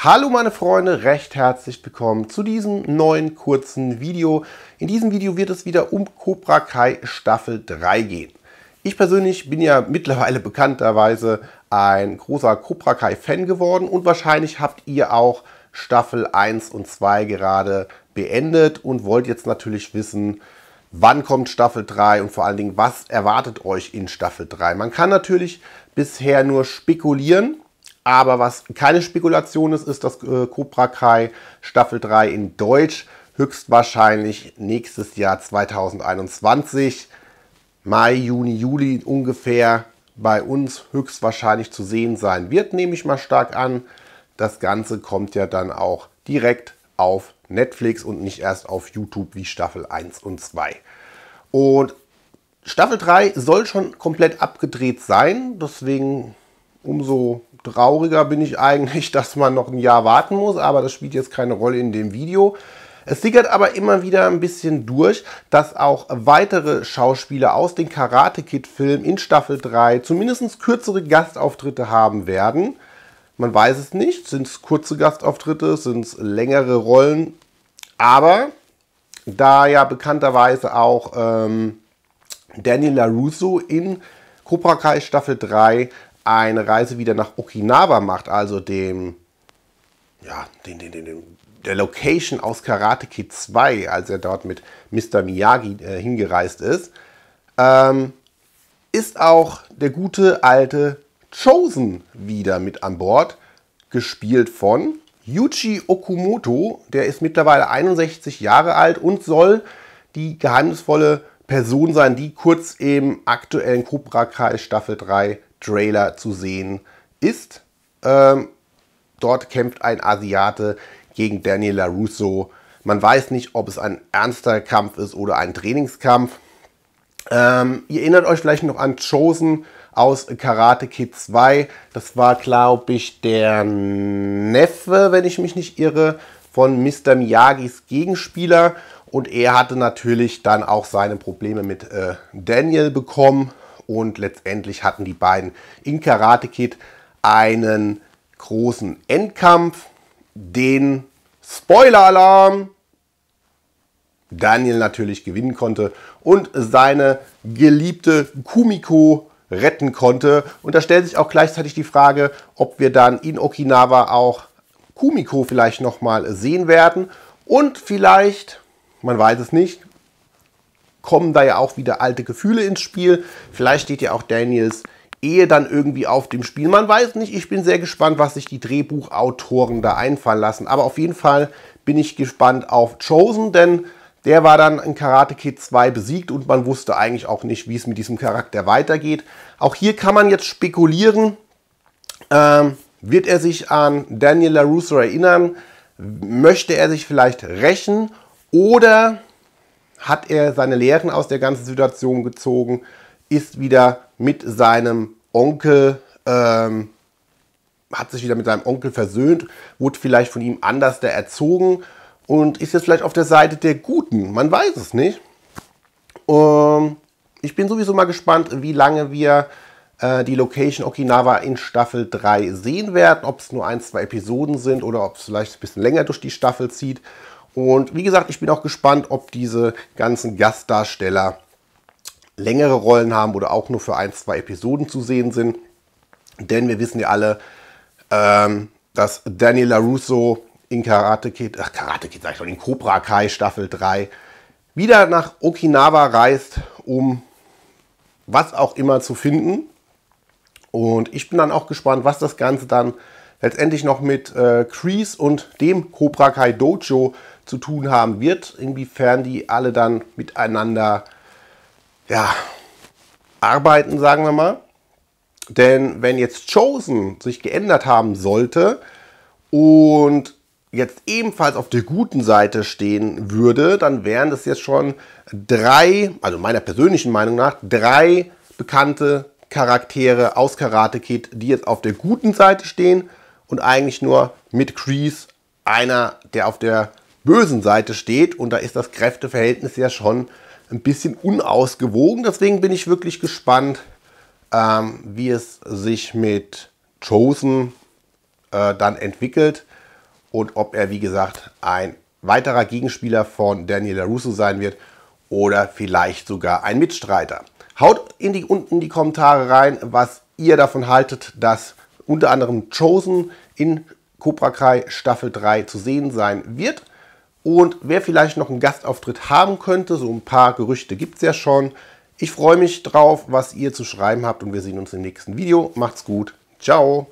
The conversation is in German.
Hallo meine Freunde, recht herzlich willkommen zu diesem neuen kurzen Video. In diesem Video wird es wieder um Cobra Kai Staffel 3 gehen. Ich persönlich bin ja mittlerweile bekannterweise ein großer Cobra Kai Fan geworden und wahrscheinlich habt ihr auch Staffel 1 und 2 gerade beendet und wollt jetzt natürlich wissen, wann kommt Staffel 3 und vor allen Dingen, was erwartet euch in Staffel 3. Man kann natürlich bisher nur spekulieren, aber was keine Spekulation ist, ist, dass äh, Cobra Kai Staffel 3 in Deutsch höchstwahrscheinlich nächstes Jahr 2021, Mai, Juni, Juli ungefähr bei uns höchstwahrscheinlich zu sehen sein wird, nehme ich mal stark an. Das Ganze kommt ja dann auch direkt auf Netflix und nicht erst auf YouTube wie Staffel 1 und 2. Und Staffel 3 soll schon komplett abgedreht sein, deswegen umso Trauriger bin ich eigentlich, dass man noch ein Jahr warten muss, aber das spielt jetzt keine Rolle in dem Video. Es sickert aber immer wieder ein bisschen durch, dass auch weitere Schauspieler aus den Karate Kid-Filmen in Staffel 3 zumindest kürzere Gastauftritte haben werden. Man weiß es nicht, sind es kurze Gastauftritte, sind es längere Rollen, aber da ja bekannterweise auch ähm, Danny LaRusso in Cobra Kai Staffel 3 eine Reise wieder nach Okinawa macht, also dem, ja, den, den, den, den der Location aus Karate Kid 2, als er dort mit Mr. Miyagi äh, hingereist ist, ähm, ist auch der gute alte Chosen wieder mit an Bord, gespielt von Yuji Okumoto, der ist mittlerweile 61 Jahre alt und soll die geheimnisvolle Person sein, die kurz im aktuellen Cobra Kai Staffel 3 Trailer zu sehen ist. Ähm, dort kämpft ein Asiate gegen Daniel LaRusso. Man weiß nicht, ob es ein ernster Kampf ist oder ein Trainingskampf. Ähm, ihr erinnert euch vielleicht noch an Chosen aus Karate Kid 2. Das war, glaube ich, der Neffe, wenn ich mich nicht irre, von Mr. Miyagis Gegenspieler. Und er hatte natürlich dann auch seine Probleme mit äh, Daniel bekommen und letztendlich hatten die beiden in Karate Kid einen großen Endkampf, den Spoiler-Alarm Daniel natürlich gewinnen konnte und seine geliebte Kumiko retten konnte. Und da stellt sich auch gleichzeitig die Frage, ob wir dann in Okinawa auch Kumiko vielleicht nochmal sehen werden und vielleicht, man weiß es nicht, kommen da ja auch wieder alte Gefühle ins Spiel. Vielleicht steht ja auch Daniels Ehe dann irgendwie auf dem Spiel. Man weiß nicht, ich bin sehr gespannt, was sich die Drehbuchautoren da einfallen lassen. Aber auf jeden Fall bin ich gespannt auf Chosen, denn der war dann in Karate Kid 2 besiegt und man wusste eigentlich auch nicht, wie es mit diesem Charakter weitergeht. Auch hier kann man jetzt spekulieren, ähm, wird er sich an Daniel LaRusso erinnern? Möchte er sich vielleicht rächen? Oder hat er seine Lehren aus der ganzen Situation gezogen, ist wieder mit seinem Onkel, ähm, hat sich wieder mit seinem Onkel versöhnt, wurde vielleicht von ihm anders der erzogen und ist jetzt vielleicht auf der Seite der Guten. Man weiß es nicht. Ähm, ich bin sowieso mal gespannt, wie lange wir äh, die Location Okinawa in Staffel 3 sehen werden, ob es nur ein, zwei Episoden sind oder ob es vielleicht ein bisschen länger durch die Staffel zieht und wie gesagt, ich bin auch gespannt, ob diese ganzen Gastdarsteller längere Rollen haben oder auch nur für ein, zwei Episoden zu sehen sind. Denn wir wissen ja alle, ähm, dass Danny LaRusso in Karate Kid, ach Karate Kid sag ich schon, in Cobra Kai Staffel 3 wieder nach Okinawa reist, um was auch immer zu finden. Und ich bin dann auch gespannt, was das Ganze dann letztendlich noch mit äh, Crease und dem Cobra Kai Dojo zu tun haben wird, inwiefern die alle dann miteinander ja, arbeiten, sagen wir mal. Denn wenn jetzt Chosen sich geändert haben sollte und jetzt ebenfalls auf der guten Seite stehen würde, dann wären das jetzt schon drei, also meiner persönlichen Meinung nach, drei bekannte Charaktere aus Karate Kid, die jetzt auf der guten Seite stehen und eigentlich nur mit Crease einer, der auf der bösen Seite steht. Und da ist das Kräfteverhältnis ja schon ein bisschen unausgewogen. Deswegen bin ich wirklich gespannt, ähm, wie es sich mit Chosen äh, dann entwickelt und ob er, wie gesagt, ein weiterer Gegenspieler von Daniel LaRusso sein wird oder vielleicht sogar ein Mitstreiter. Haut in die, unten in die Kommentare rein, was ihr davon haltet, dass unter anderem Chosen in Cobra Kai Staffel 3 zu sehen sein wird. Und wer vielleicht noch einen Gastauftritt haben könnte, so ein paar Gerüchte gibt es ja schon. Ich freue mich drauf, was ihr zu schreiben habt und wir sehen uns im nächsten Video. Macht's gut. Ciao.